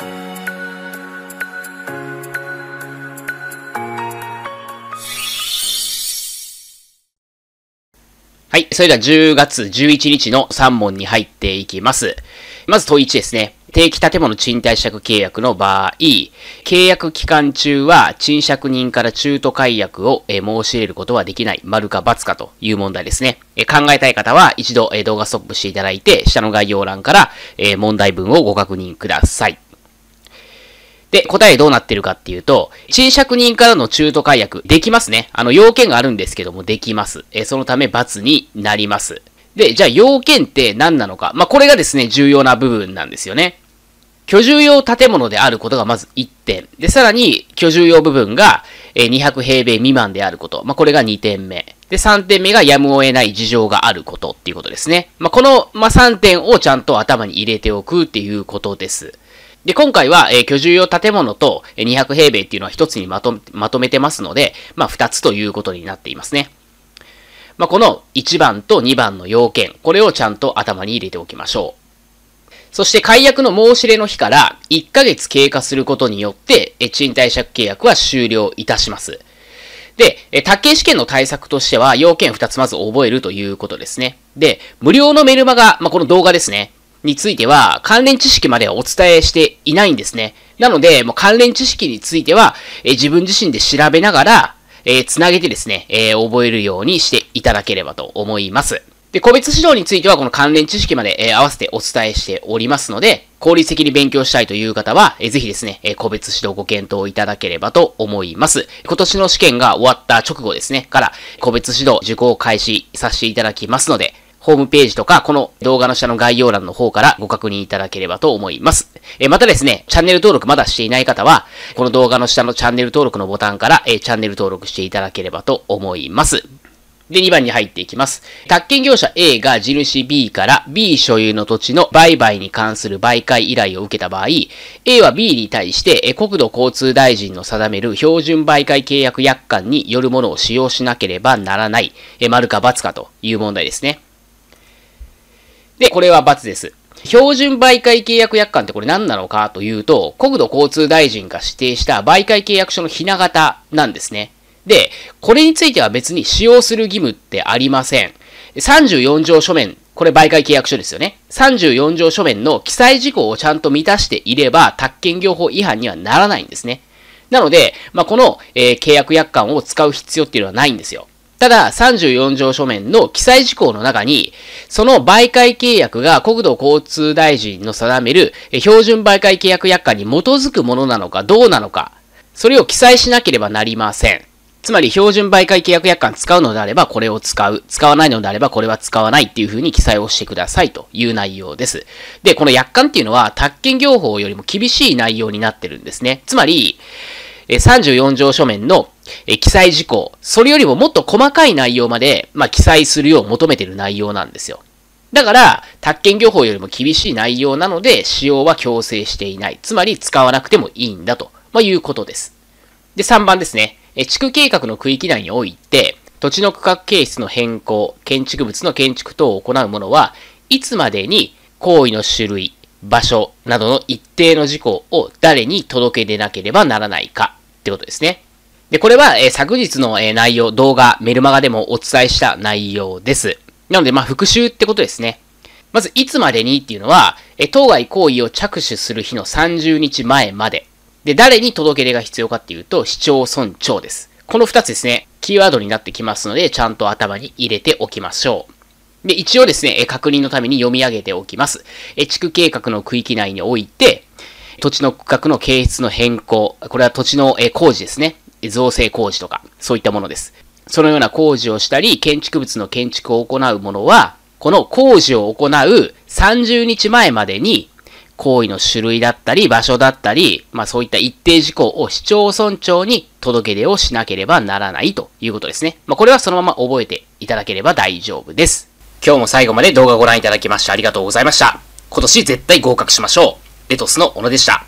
はい。それでは10月11日の3問に入っていきます。まず問1ですね。定期建物賃貸借契約の場合、契約期間中は賃借人から中途解約を申し入れることはできない、丸か×かという問題ですね。考えたい方は一度動画ストップしていただいて、下の概要欄から問題文をご確認ください。で、答えどうなってるかっていうと、賃借人からの中途解約、できますね。あの、要件があるんですけども、できます。えそのため、罰になります。で、じゃあ、要件って何なのか。まあ、これがですね、重要な部分なんですよね。居住用建物であることがまず1点。で、さらに、居住用部分がえ、200平米未満であること。まあ、これが2点目。で、3点目がやむを得ない事情があることっていうことですね。まあ、この、まあ、3点をちゃんと頭に入れておくっていうことです。で、今回は、えー、居住用建物と200平米っていうのは一つにまとまとめてますので、まあ、二つということになっていますね。まあ、この1番と2番の要件、これをちゃんと頭に入れておきましょう。そして解約の申し入れの日から1ヶ月経過することによって、賃貸借契約は終了いたします。で、宅建試験の対策としては、要件2つまず覚えるということですね。で、無料のメルマガ、まあ、この動画ですね。については関連知識まではお伝えしていないんですね。なので、もう関連知識については、え自分自身で調べながら、えー、つなげてですね、えー、覚えるようにしていただければと思います。で、個別指導についてはこの関連知識まで、えー、合わせてお伝えしておりますので、効率的に勉強したいという方は、えー、ぜひですね、えー、個別指導ご検討いただければと思います。今年の試験が終わった直後ですね、から、個別指導受講開始させていただきますので、ホームページとか、この動画の下の概要欄の方からご確認いただければと思います。えまたですね、チャンネル登録まだしていない方は、この動画の下のチャンネル登録のボタンから、えチャンネル登録していただければと思います。で、2番に入っていきます。宅建業者 A が地主 B から B 所有の土地の売買に関する媒介依頼を受けた場合、A は B に対して国土交通大臣の定める標準媒介契約約款によるものを使用しなければならない、丸か×かという問題ですね。で、これは×です。標準媒介契約約款ってこれ何なのかというと、国土交通大臣が指定した媒介契約書のひな型なんですね。で、これについては別に使用する義務ってありません。34条書面、これ媒介契約書ですよね。34条書面の記載事項をちゃんと満たしていれば、宅建業法違反にはならないんですね。なので、まあ、この、えー、契約約款を使う必要っていうのはないんですよ。ただ、34条書面の記載事項の中に、その媒介契約が国土交通大臣の定める標準媒介契約約款に基づくものなのかどうなのか、それを記載しなければなりません。つまり、標準媒介契約約款使うのであればこれを使う。使わないのであればこれは使わないっていうふうに記載をしてくださいという内容です。で、この約款っていうのは、宅建業法よりも厳しい内容になってるんですね。つまり、34条書面の載事項、それよりももっと細かい内容まで、まあ、記載するよう求めてる内容なんですよ。だから、宅建業法よりも厳しい内容なので、使用は強制していない。つまり、使わなくてもいいんだと、まあ、いうことです。で、3番ですね。え、地区計画の区域内において、土地の区画形質の変更、建築物の建築等を行うものは、いつまでに行為の種類、場所などの一定の事項を誰に届け出なければならないかってことですね。で、これは、えー、昨日の、えー、内容、動画、メルマガでもお伝えした内容です。なので、まあ、復習ってことですね。まず、いつまでにっていうのは、えー、当該行為を着手する日の30日前まで。で、誰に届け出が必要かっていうと、市町村長です。この2つですね、キーワードになってきますので、ちゃんと頭に入れておきましょう。で、一応ですね、え確認のために読み上げておきます。え地区計画の区域内において、土地の区画の形質の変更、これは土地のえ工事ですね。造成工事とか、そういったものです。そのような工事をしたり、建築物の建築を行う者は、この工事を行う30日前までに、行為の種類だったり、場所だったり、まあそういった一定事項を市町村長に届け出をしなければならないということですね。まあこれはそのまま覚えていただければ大丈夫です。今日も最後まで動画をご覧いただきましてありがとうございました。今年絶対合格しましょう。レトスの小野でした。